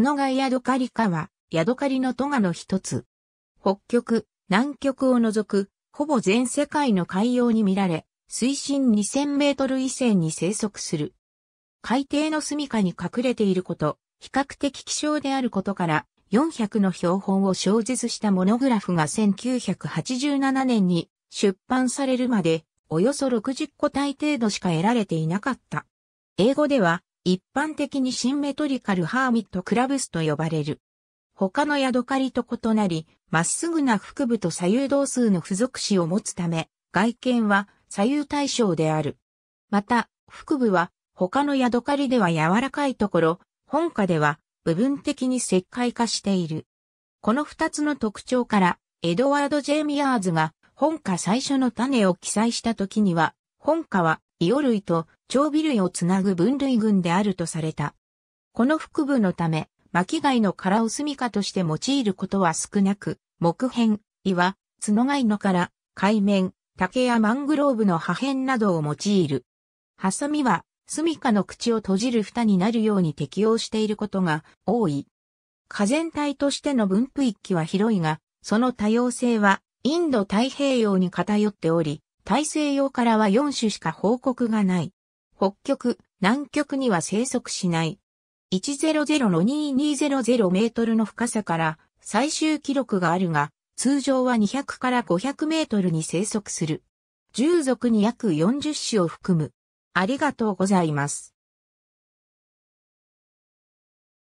角がヤドカリかは、ヤドカリのトガの一つ。北極、南極を除く、ほぼ全世界の海洋に見られ、水深2000メートル以前に生息する。海底の住処に隠れていること、比較的希少であることから、400の標本を小述したモノグラフが1987年に出版されるまで、およそ60個体程度しか得られていなかった。英語では、一般的にシンメトリカルハーミットクラブスと呼ばれる。他のヤドカリと異なり、まっすぐな腹部と左右同数の付属子を持つため、外見は左右対称である。また、腹部は他のヤドカリでは柔らかいところ、本科では部分的に石灰化している。この二つの特徴から、エドワード・ジェイミアーズが本科最初の種を記載した時には、本科はイオ類と長尾類をつなぐ分類群であるとされた。この腹部のため、巻貝の殻を住処として用いることは少なく、木片、岩、角貝の殻、海面、竹やマングローブの破片などを用いる。ハサミは、住処の口を閉じる蓋になるように適応していることが多い。火全体としての分布域は広いが、その多様性はインド太平洋に偏っており、大西洋からは4種しか報告がない。北極、南極には生息しない。100-2200メートルの深さから最終記録があるが、通常は200から500メートルに生息する。従属に約40種を含む。ありがとうございます。